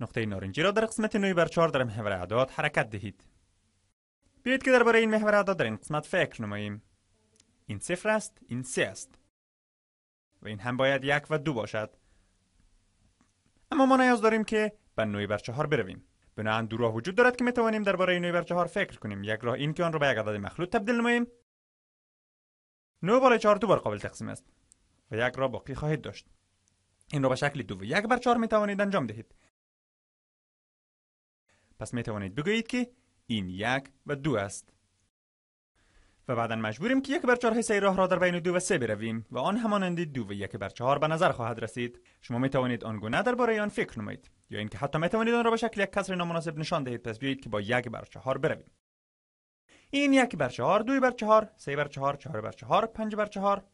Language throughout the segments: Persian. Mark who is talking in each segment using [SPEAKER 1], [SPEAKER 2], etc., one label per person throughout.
[SPEAKER 1] نقطه نارنجی را در قسمت نوی بر چهار در محور اعداد حرکت دهید بیاید که درباره این محور اعداد در این قسمت فکر نماییم این صفر است این سه است و این هم باید یک و دو باشد اما ما نیاز داریم که به نوی بر چهار برویم بنابراین دو راه وجود دارد که میتوانیم درباره نوی بر چهار فکر کنیم یک راه این که آن را به یک عدد مخلوط تبدیل نماییم نو بالای چهار دو بار قابل تقسیم است و یک را باقی خواهید داشت این را به شکل دو و یک بر چهار توانید انجام دهید پس می توانید بگویید که این یک و دو است و بعدا مجبوریم که یک بر چهار حصه راه را در بین دو و سه برویم و آن همانند دو و یک بر چهار به نظر خواهد رسید شما می توانید آنگونه درباره آن فکر نمایید یا اینکه حتی می توانید آن را به شکل یک کسر نامناسب نشان دهید پس بیایید که با یک بر چهار برویم این یک بر چهار دو بر چهار سه بر چهار چهار بر چهار پنج بر چهار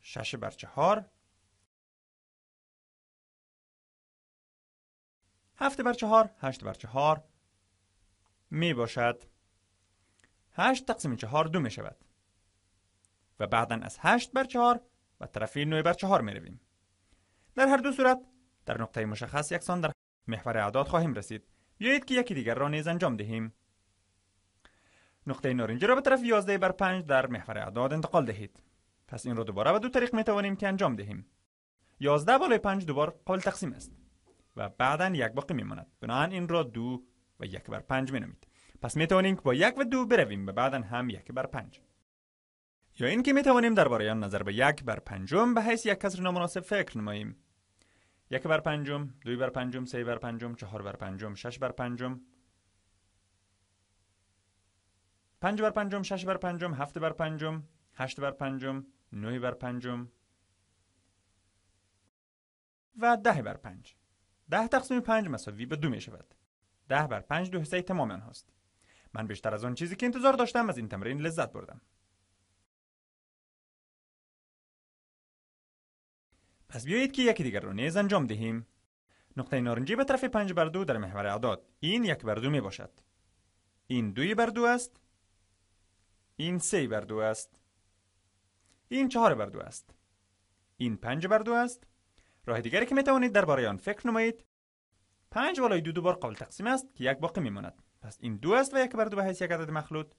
[SPEAKER 1] شش بر چهار هفت بر چهار هشت بر چهار می باشد هشت تقسیم چهار دو می شود و بعدا از هشت بر چهار و طرفی 9 بر چهار می رویم. در هر دو صورت در نقطه مشخص یکسان در محور اعداد خواهیم رسید بیایید که یکی دیگر را نیز انجام دهیم نقطه نارنجی را به طرف 11 بر 5 در محور اعداد انتقال دهید پس این را دوباره به دو طریق میتوانیم که انجام دهیم 11 بالای 5 دوبار قابل تقسیم است و بعدا یک باقی میماند بنابراین این را دو و یک بر پنج مینامید پس توانیم که با یک و دو برویم و بعدا هم یک بر پنج یا اینکه میتوانیم درباره آن نظر به یک بر پنجم به حیث یک کسر نامناسب فکر نماییم یک بر پنجم دوی بر پنجم سه بر پنجم چهار بر پنجم شش بر پنجم پنج بر پنجم شش بر پنجم هفت بر پنجم هشت بر پنجم نه بر پنجم و ده بر پنج ده تقسیم پنج مساوی به دو می شود. ده بر پنج دو حصه تمام هست. من بیشتر از آن چیزی که انتظار داشتم از این تمرین لذت بردم.
[SPEAKER 2] پس بیایید که یکی دیگر رو نیز
[SPEAKER 1] انجام دهیم. نقطه نارنجی به طرف پنج بر دو در محور اعداد. این یک بر دو می باشد. این دوی بر دو است. این سه بر دو است. این چهار بر دو است. این پنج بر دو است. راه دیگری که می توانید درباره آن فکر نمایید پنج بالای دو بار قابل تقسیم است که یک باقی میماند پس این دو است و یک بر دو به حیث یک عدد مخلوط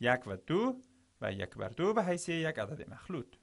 [SPEAKER 1] یک و دو
[SPEAKER 2] و یک بر دو به حیث یک عدد مخلوط